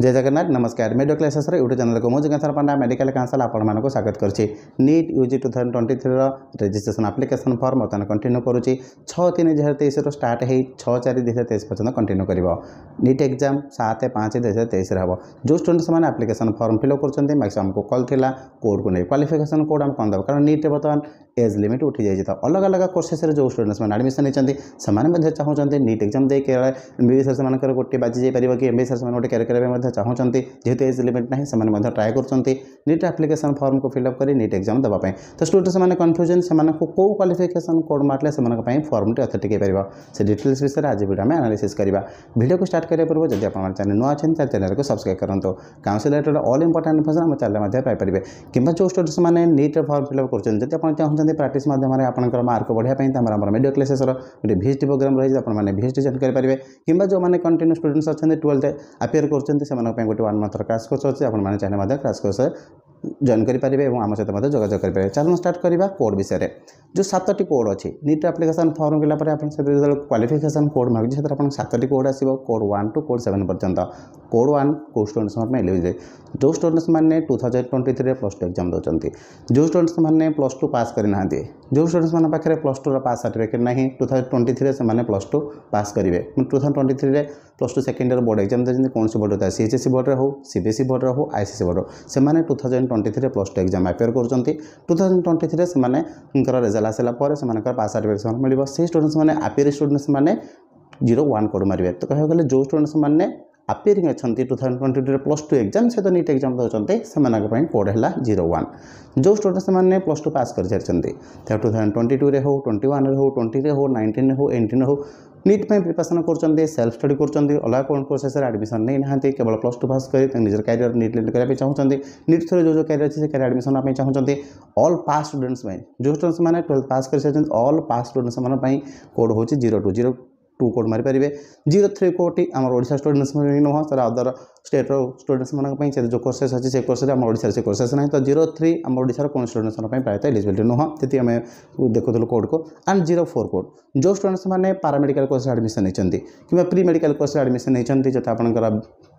जय जगन्नाथ नमस्कार medical एसएसर YouTube channel को मुझ गणेश मेडिकल काउनसिल आपण स्वागत करुच्ची NEET UG two thousand twenty three registration application form बर्तमान कंटिन्यू करुच्ची छः तीन दुई हजार तेईस रु स्टार्ट हो छः चार दुई हजार तेईस पर्यटन कंटिन्यू कर नीट एक्जाम सात पाँच दुई हजार तेईस हे जो स्टूडेंट मैंने आप्लिकेसन फर्म फिलअप करते मैक्सीम को कल थी कोड को नहीं क्वाफिकेसन कोड आम कौन दे कारण नीट बर्तमान एज लिमिट उठी जाए तो अलग अलग कोर्सेस जो स्टूडेंट्स मैंने आडमिशन नहीं चाहते नीट एक्जाम दे एम बी एस गोटे बाजी जापर कि एम बी से गोटे करने चाहूँ एज लिमिट ना से ट्राए कर निट आप्लिकेसन फर्म को फिलअप कर निट एक्जाम देवाई तो स्टूडेंट से कन्फ्यूजन से कौ क्वाफिकेसन कोड मारे से फर्म टी अथेटिक पार से डिटेल्स विषय आज भिडियो आम आनालीस करा भिडियो को स्टार्ट करने पूर्व जब आप चैनल नुआ अच्छा चैनल को सब्सक्राइब करूँ council related all important information आम चैनल पारे कि जो स्टूडेंट्स मैंने निट्रे फर्म फिलअप करते आप चाहते प्राक्ट मध्यम आपंकर मार्क बढ़ाई मिडियो क्लासेसर गोटे भिएसटी प्रोग्राम रही है आप भिएसटी जेन करेंगे कि जो मैंने कंटिन्यू स्टूडेंट्स अच्छे ट्वेल्थ आपियर कर करते गोटे वन मंथ क्लास कोर्स अच्छे चाहिए क्लास कोर्स जॉन करेंगे आम सहित जोजोग करेंगे चलो स्टार्ट करवा कोड विषय में जो सतट कोड अच्छे निट आप्लिकेसन फर्म गला क्वाफिकेसन कोड मांगे से सतट कोड आस code one two code seven पर्यटन कोड वन कोई स्टूडेंट्स एलिजिले जो स्टूडेंट्स मैंने two thousand twenty three plus two exam दौरान जो स्टूडेंट्स मैंने प्लस टू पास करना जो स्टूडेंट्स मैं पाखे प्लस टूर पास सार्टिफिकेट ना टू थाउजेंड ट्वेंटी थ्री से प्लस टू पास करेंगे two thousand twenty three plus two second year board exam देते कौन बोर्ड बोर्ड होता है सी एच एस बोर्ड हो सीबीएससी बोर्ड हो आईसीसी बोर्ड से two thousand twenty three plus two exam appear करते two thousand twenty three से result आसापर से पास सार्टिफिकेट मिले से स्टूडेंट्स मैंने आपियर स्टूडेंट्स मैंने जीरो वन कोड मारे तो कह जो स्टूडेंट्स मैंने आपियरी अच्छा two thousand twenty two plus two exam सहित नीट एक्जाम देखते हैं कोड है जीरो वन जो स्टूडेंट्स से मैंने प्लस टू पास कर सारी टू थाउजेंड ट्वेंटी टू रे हो ट्वेंटी वन हो ट्वेंटी हो नाइंटन हो एंटीन हो नीट पर प्रिपेसन सेल्फ स्टडी करलग कौन प्रोसेस आडमिशन नहीं ना केवल प्लस टू पास कर निजर क्यारियर नीट लेंड करने चाहते नीट थ्रो जो जो क्यारियर अच्छे से क्यारियर एडमिशन आप चाहते अल पास स्टूडेंट्स जो स्टूडेंट्स मैंने ट्वेल्थ पास कर सकते अल पास स्टूडेंट्स मैं कोड हो zero two zero two code ମାରିପାରିବେ ଜିରୋ ଥ୍ରୀ କୋଡ଼୍ଟି ଆମର ଓଡ଼ିଶା ଷ୍ଟୁଡେଣ୍ଟସ୍ ନୁହଁ ସାର୍ ଅଦର ଷ୍ଟେଟ୍ର ଷ୍ଟୁଡେଣ୍ଟସ୍ମାନଙ୍କ ପାଇଁ ସେ ଯେଉଁ କୋର୍ସେସ୍ ଅଛି ସେ କୋର୍ସରେ ଆମ ଓଡ଼ିଶାରେ ସେ କୋର୍ସେସ୍ ନାହିଁ ତ ଜିରୋ ଥ୍ରୀ ଆମ ଓଡ଼ିଶାର କୌଣସି ଷ୍ଟୁଡେଣ୍ଟସ୍ମାନଙ୍କ ପାଇଁ ପ୍ରାୟତଃ ଏଲିଜିବିଲିଟି ନୁହଁ ଯଦି ଆମେ ଦେଖୁଥିଲୁ କୋଡ଼୍କୁ ଆଣ୍ଡ ଜିରୋ ଫୋର୍ କୋଡ଼୍ ଯେଉଁ ଷ୍ଟୁଡେଣ୍ଟସ୍ମାନେ ପାରାମେଡ଼ିକାଲ କୋର୍ସରେ ଆଡ଼ମିସନ୍ ନେଇଛନ୍ତି କିମ୍ବା ପ୍ରି ମେଡ଼ିକାଲ କୋର୍ସରେ ଆଡ଼ମିସନ୍ ନେଇଛନ୍ତି ଯଥା ଆପଣଙ୍କର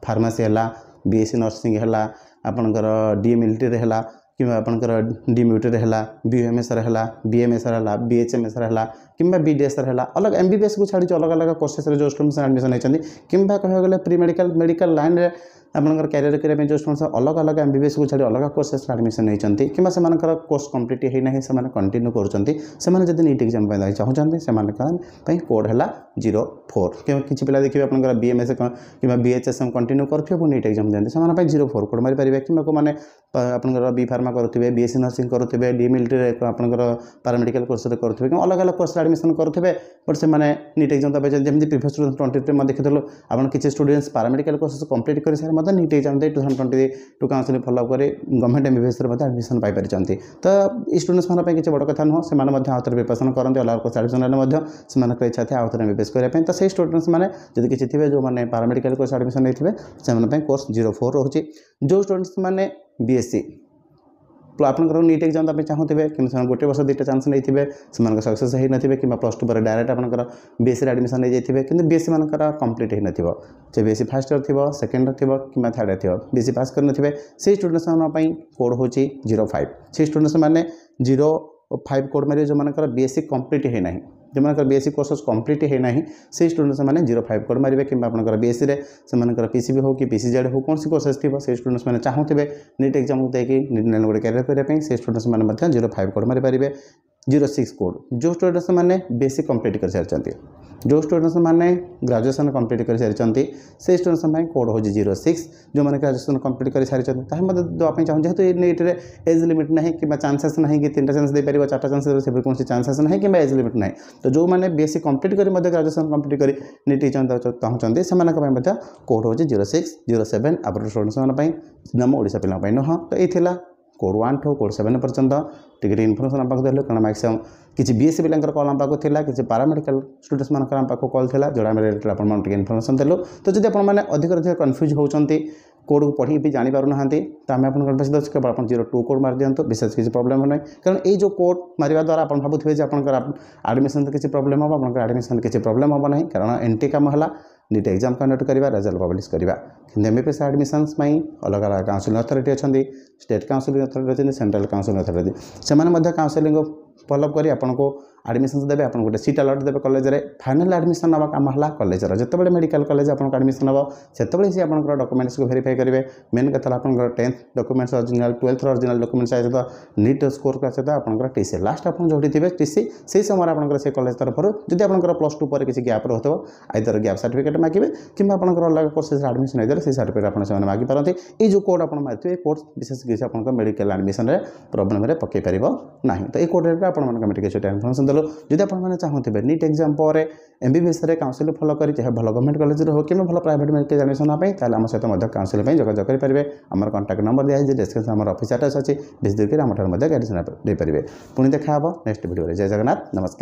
ଫାର୍ମାସି ହେଲା ବିଏସ୍ସି ନର୍ସିଂ ହେଲା ଆପଣଙ୍କର ଡିଏମ୍ଏଲ୍ଟିରେ ହେଲା कि आपंकर डीम्यूटर है बीएमएसर है बीएमएसर है बीएचएमएसर है किंबा बीडीएसर है अलग एमबीएस को छाड़ी अलग अलग कोर्सेस जो स्टूडेंट्स एडमिशन होती कि कह प्रि मेडिकल मेडिकल लाइन में आपर क्यारियर करेंगे जो स्टूडेंट्स अलग अलग एम को छाड़ी अलग कोर्सेस एडमिशन नहीं किंवा से कोर्स कम्प्लीट होना से कंटिन्यू करते जब नीट एक्जाम चाहते से कोड है जीरो फोर कि पिला देखिए आपर बी एम एस कि बी कंटिन्यू करेंगे और नीट एक्जाम दिखते हैं जीरो फोर कोड पारे कि आप फार्मा करेंगे बी एस नर्सी करेंगे डी मिलिट्री आपर पारामेडिकल कोर्स करेंगे कि अलग अलग कोर्स एडमिशन करेंगे बट से नीट एक्जाम दबे जमी प्रिवियस टू ट्वेंटी टू में देखते आप स्टूडेंट्स पारामेडिकल कोर्स कम्प्लीट कर सारे ମଧ୍ୟ ନିଟ୍ ଏକ୍ଜାମ୍ ଦେଇ two thousand twenty two council follow up କରି ଗଭର୍ଣ୍ଣମେଣ୍ଟ ଏମ୍ବିବିଏସ୍ରେ ମଧ୍ୟ ଆଡ଼ମିସନ୍ ପାଇପାରିଛନ୍ତି ତ ଏଇ ଷ୍ଟୁଡେଣ୍ଟମାନଙ୍କ ପାଇଁ କିଛି ବଡ଼ କଥା ନୁହଁ ସେମାନେ ମଧ୍ୟ ଆଉଥରେ ପ୍ରିପାରେସନ୍ କରନ୍ତି ଅଲଗା କୋର୍ସ ଆଡ଼ମିସନ୍ରେ ମଧ୍ୟ ସେମାନଙ୍କର ଇଚ୍ଛା ଥାଏ ଆଉଥରେ ଏମ୍ବିବିଏସ୍ କରିବା ପାଇଁ ତ ସେଇ ଷ୍ଟୁଡେଣ୍ଟସ୍ମାନେ ଯଦି କିଛି ଥିବେ ଯେଉଁମାନେ ପାରାମେଡ଼ିକାଲ୍ କୋର୍ସ ଆଡ଼ମିସନ୍ ନେଇଥିବେ ସେମାନଙ୍କ ପାଇଁ କୋର୍ସ ଜିରୋ ଫୋର୍ ରହୁଛି ଯେଉଁ ଷ୍ଟୁଡେଣ୍ଟସ୍ମାନେ ବିଏସ୍ସି ଆପଣଙ୍କର ନିଟ୍ ଏକ୍ଜାମ୍ ଦେବା ପାଇଁ ଚାହୁଁଥିବେ କିନ୍ତୁ ସେମାନେ ଗୋଟେ ବର୍ଷ ଦୁଇଟା ଚାନ୍ସ ନେଇଥିବେ ସେମାନଙ୍କ ସକ୍ସେସ୍ ହୋଇନଥିବେ କିମ୍ବା ପ୍ଲସ୍ ଟୁ ପରେ ଡାଇରେକ୍ଟ ଆପଣଙ୍କର ବିଏସ୍ସିରେ ଆଡ଼ମିସନ୍ ନେଇଯାଇଥିବେ କିନ୍ତୁ ବିଏସ୍ସି ମାନଙ୍କର କମ୍ପ୍ଲିଟ୍ ହୋଇନଥିବ ସେ ବିଏସ୍ସି ଫାର୍ଷ୍ଟ ଇୟର୍ ଥିବ ସେକେଣ୍ଡ ଇୟର୍ ଥିବ କିମ୍ବା ଥାର୍ଡ଼ ଇୟର୍ ଥିବ ବିଏସ୍ସି ପାସ୍ କରିନଥିବେ ସେଇ ଷ୍ଟୁଡେଣ୍ଟମାନଙ୍କ ପାଇଁ କୋଡ଼୍ ହେଉଛି ଜିରୋ ଫାଇଭ୍ ସେଇ ଷ୍ଟୁଡେଣ୍ଟସ୍ ମାନେ ଜିରୋ फाइव कोड मारे जो मानकर बीएससी कम्प्लीट होना जो मर B S C courses complete होना से स्टूडेंट से जीरो फाइव कर मारे कि बी से सी पीसी हो कि पीसी जेड हो कौन कोर्सेस थी से स्टूडेंट्स मैंने चाहूबे नीट एक्जाम देखिए नीट नाइन गोटे कैरियर करेंगे से स्टूडेंट्स मैंने जीरो फाइव कर मारे जीरो सिक्स कोड जो स्टूडेंट्स मैंने बेसिक कम्प्लीट कर सारी जो स्टूडेंट्स मैंने ग्राजुएसन कम्प्लीट कर सारी से स्टूडेंट्स कोड हो जीरो सिक्स जो मैंने ग्राजुएसन कम्प्लीट कर सारी ताकि देवाई चाहूँ जेहतु ये एज लिमिट ना कि चान्सेस ना कि तीन चान्स दे चार्ट चार चान्स से कौन चान्सेस ना कि एज लिमिट ना तो जो मैंने बेसी कम्प्लीट कर ग्राजुएसन कम्प्लीट कर चाहते से कोड हो जीरो सिक्स जीरो सेवेन आप स्टूडेंट्स नम ओडा पिला नुह तो यही ୱାନ୍ ଠୁ କୋଡ଼୍ ସେଭେନ୍ ପର୍ଯ୍ୟନ୍ତ ଟିକିଏ ଇନଫର୍ମେସନ୍ ଆମ ପାଖକୁ ଦେଲୁ କାରଣ ମ୍ୟାକ୍ସିମମ୍ କିଛି ବି ଏସ୍ ସି ପିଲାଙ୍କର କଲ୍ ଆମ ପାଖକୁ ଥିଲା କିଛି ପାରାମେଡ଼ିକାଲ ଷ୍ଟୁଡେଣ୍ଟମାନଙ୍କର ଆମ ପାଖକୁ କଲ୍ ଥିଲା ଯେଉଁଟା ଆମେ ରିଲେଟେଡ଼୍ ଆପଣମାନଙ୍କୁ ଟିକେ ଇନଫର୍ମେସନ୍ ଦେଲୁ ତ ଯଦି ଆପଣମାନେ ଅଧିକରୁ ଅଧିକ କନଫ୍ୟୁଜ୍ ହେଉଛନ୍ତି कोड को पढ़ी भी जानी पार्ना तो आम आप सहित केवल आप जीरो टू कोड मार दिखाँ विशेष किसी प्रोब्लम ना कारण यो कोड मार द्वारा आप भावुवे आपडमिशन आडमिशन किसी प्रोब्लम हम आप आडमिशन किसी प्रोब्लम हम ना कारण एंट्री कम है नीट एक्जाम कंडक्ट कर रेजल्ट पब्लीश करवा एम एफ एस आडमिशन अलग अलग काउनसिल अथरीट अच्छे स्टेट काउनसिल अथरीट अच्छे सेन्ट्राल काउनसिल अथरीट से काउनसिली ଫଲୋଅପ୍ କରି ଆପଣଙ୍କୁ ଆଡ଼ମିସନ୍ ଦେବେ ଆପଣଙ୍କୁ ଗୋଟେ ସିଟ୍ ଆଲଟ୍ ଦେବେ କଲେଜରେ ଫାଇନାଲ୍ ଆଡ଼ମିସନ୍ ନେବା କାମ ହେଲା କଲେଜର ଯେତେବେଳେ ମେଡ଼ିକାଲ କଲେଜ ଆପଣଙ୍କୁ ଆଡ଼ମିସନ୍ ହେବ ସେତେବେଳେ ସେ ଆପଣଙ୍କର ଡକୁମେଣ୍ଟସକୁ ଭେରିଫାଏ କରିବେ ମେନ୍ କଥା ହେଲା ଆପଣଙ୍କର ଟେନ୍ଥ ଡକୁମେଣ୍ଟସ୍ ଅରିଜିନାଲ ଟୁଏଲ୍ଥର ଅରିଜିନାଲ ଡକୁମେଣ୍ଟସ୍ ଆସିବ ନିଟ୍ ସ୍କୋର୍କୁ ଆସିବ ଆପଣଙ୍କର ଟି ସି ଲାଷ୍ଟ ଆପଣ ଯେଉଁଠି ଥିବେ ଟି ସି ସେହି ସମୟରେ ଆପଣଙ୍କର ସେ କଲେଜ ତରଫରୁ ଯଦି ଆପଣଙ୍କର ପ୍ଲସ୍ ଟୁ ପରେ କିଛି ଗ୍ୟାପ୍ ରହୁଥିବ ଆଇଦର ଗ୍ୟାପ୍ ସାର୍ଟିଫିକେଟ୍ ମାଗିବେ କିମ୍ବା ଆପଣଙ୍କର ଅଲଗା କୋର୍ସେସ୍ ଆଡ଼ମିସନ୍ ହୋଇଦେଲେ ସେହି ସାର୍ଟିଫିକେଟ୍ ଆପଣ ସେମାନେ ମାଗିପାରନ୍ତି ଏଇ ଯେଉଁ କୋଡ଼୍ ଆପଣ ମାରିଥିବେ ଏ କୋର୍ସ ବିଶେଷ କିଛି ଆପଣଙ୍କ ମେଡ଼ିକାଲ ଆଡ଼ମିସନ୍ରେ ପ୍ରୋବ୍ଲେମ୍ରେ ପକାଇ ପାରିବ ନାହିଁ ତ ଏଇ କୋଡ଼୍ରେ ଆପଣମାନଙ୍କୁ ଆମେ ଟିକେ ସେଇଟା ଇନଫର୍ମେସନ୍ ଦେଲୁ ଯଦି ଆପଣମାନେ ଚାହୁଁଥିବେ ନିଟ୍ ଏକ୍ଜାମ୍ ପରେ ଏମ୍ ବି ବିଏସ୍ରେ କାଉନସିଲିଂ ଫଲୋ କରି ଯାହା ଭଲ ଗଭର୍ଣ୍ଣମେଣ୍ଟ କଲେଜରେ ହେଉ କିମ୍ବା ଭଲ ପ୍ରାଇଭେଟ୍ ମେଡ଼ିକାଲ ଜାଣିଶୁଣା ପାଇଁ ତାହେଲେ ଆମ ସହିତ ମଧ୍ୟ କାଉନସିଲିଂ ପାଇଁ ଯୋଗାଯୋଗ କରିପାରିବେ ଆମର କଣ୍ଟାକ୍ଟ ନମ୍ବର ଦିଆଯାଇଛି ଡିସ୍କ୍ରିପ୍ସନ୍ ଆମର ଅଫିସ୍ ଆଡ୍ରେସ୍ ଅଛି ଭିଜିଟ୍ କରି ଆମଠାରୁ ମଧ୍ୟ ଗାଇଡ଼େନ୍ସ ନେଇପାରିବେ ପୁଣି ଦେଖା ହେବ ନେକ୍ସଟ ଭିଡ଼ିଓରେ ଜୟ ଜଗନ୍ନାଥ ନମସ୍କାର